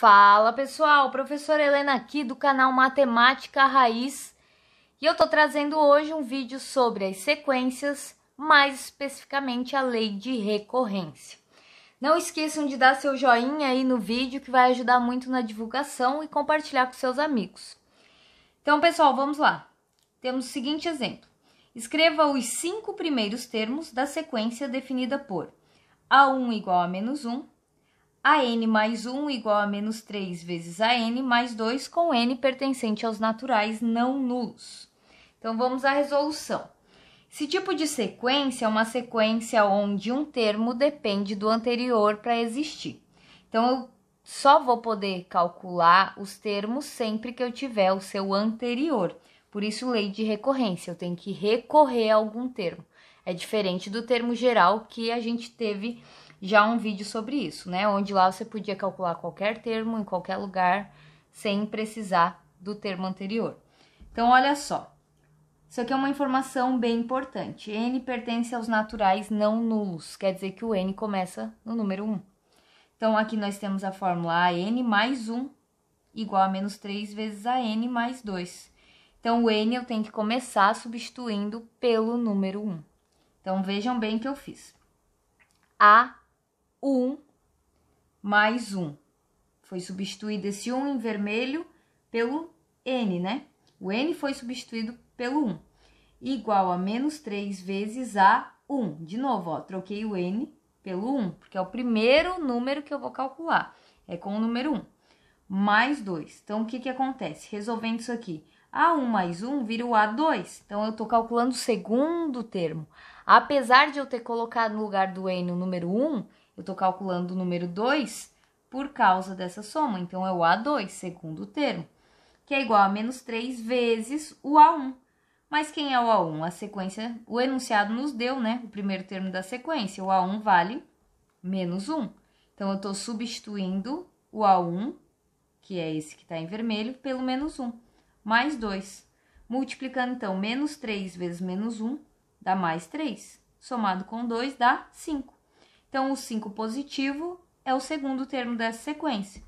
Fala pessoal, professora Helena aqui do canal Matemática Raiz e eu tô trazendo hoje um vídeo sobre as sequências, mais especificamente a lei de recorrência. Não esqueçam de dar seu joinha aí no vídeo que vai ajudar muito na divulgação e compartilhar com seus amigos. Então pessoal, vamos lá. Temos o seguinte exemplo. Escreva os cinco primeiros termos da sequência definida por A1 igual a menos 1, a n mais 1 igual a menos 3 vezes a n mais 2 com n pertencente aos naturais não nulos. Então, vamos à resolução. Esse tipo de sequência é uma sequência onde um termo depende do anterior para existir. Então, eu só vou poder calcular os termos sempre que eu tiver o seu anterior. Por isso, lei de recorrência, eu tenho que recorrer a algum termo. É diferente do termo geral que a gente teve já um vídeo sobre isso, né? Onde lá você podia calcular qualquer termo em qualquer lugar sem precisar do termo anterior. Então, olha só. Isso aqui é uma informação bem importante. N pertence aos naturais não nulos, quer dizer que o N começa no número 1. Então, aqui nós temos a fórmula AN mais 1 igual a menos 3 vezes AN mais 2. Então, o N eu tenho que começar substituindo pelo número 1. Então, vejam bem o que eu fiz. A 1 mais 1. Foi substituído esse 1 em vermelho pelo N, né? O N foi substituído pelo 1, igual a menos 3 vezes a 1. De novo, ó, troquei o N pelo 1, porque é o primeiro número que eu vou calcular. É com o número 1. Mais 2. Então, o que, que acontece? Resolvendo isso aqui, A1 mais 1 vira o A2. Então, eu estou calculando o segundo termo. Apesar de eu ter colocado no lugar do N o número 1, eu estou calculando o número 2 por causa dessa soma, então é o A2, segundo termo, que é igual a menos 3 vezes o A1. Mas quem é o A1? A sequência, o enunciado nos deu, né? O primeiro termo da sequência, o A1 vale menos 1. Então, eu estou substituindo o A1, que é esse que está em vermelho, pelo menos 1, mais 2. Multiplicando, então, menos 3 vezes menos 1 dá mais 3. Somado com 2 dá 5. Então, o 5 positivo é o segundo termo dessa sequência.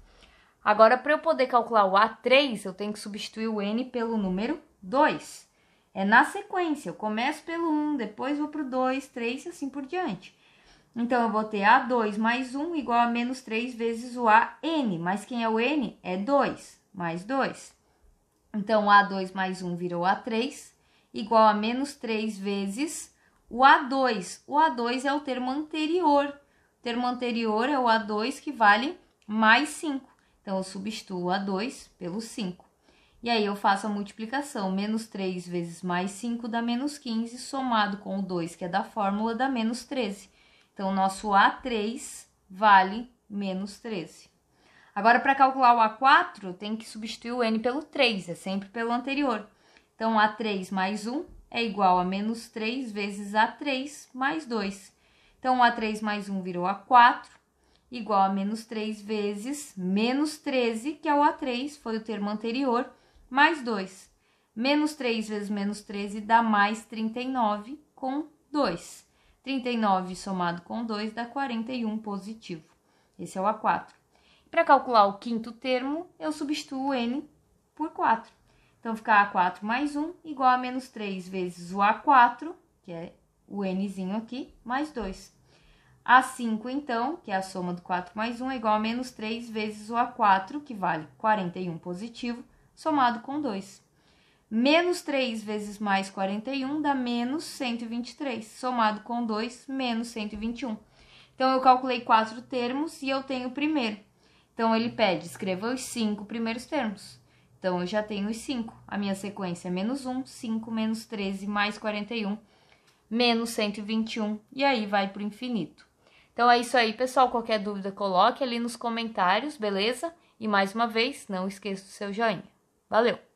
Agora, para eu poder calcular o A3, eu tenho que substituir o N pelo número 2. É na sequência, eu começo pelo 1, depois vou para o 2, 3 e assim por diante. Então, eu vou ter A2 mais 1 igual a menos 3 vezes o AN, mas quem é o N? É 2, mais 2. Então, A2 mais 1 virou A3, igual a menos 3 vezes o A2, o A2 é o termo anterior. O termo anterior é o A2 que vale mais 5. Então, eu substituo o a 2 pelo 5. E aí, eu faço a multiplicação. Menos 3 vezes mais 5 dá menos 15, somado com o 2, que é da fórmula, dá menos 13. Então, o nosso A3 vale menos 13. Agora, para calcular o A4, tem que substituir o N pelo 3, é sempre pelo anterior. Então, A3 mais 1 é igual a menos 3 vezes A3 mais 2. Então, A3 mais 1 virou A4, igual a menos 3 vezes menos 13, que é o A3, foi o termo anterior, mais 2. Menos 3 vezes menos 13 dá mais 39 com 2. 39 somado com 2 dá 41 positivo. Esse é o A4. Para calcular o quinto termo, eu substituo N por 4. Então, fica A4 mais 1 igual a menos 3 vezes o A4, que é o nzinho aqui, mais 2. A5, então, que é a soma do 4 mais 1, é igual a menos 3 vezes o A4, que vale 41 positivo, somado com 2. Menos 3 vezes mais 41 dá menos 123, somado com 2, menos 121. Então, eu calculei quatro termos e eu tenho o primeiro. Então, ele pede, escreva os cinco primeiros termos. Então, eu já tenho os 5. A minha sequência é menos 1, 5, menos 13, mais 41, menos 121, e aí vai para o infinito. Então, é isso aí, pessoal. Qualquer dúvida, coloque ali nos comentários, beleza? E mais uma vez, não esqueça do seu joinha. Valeu!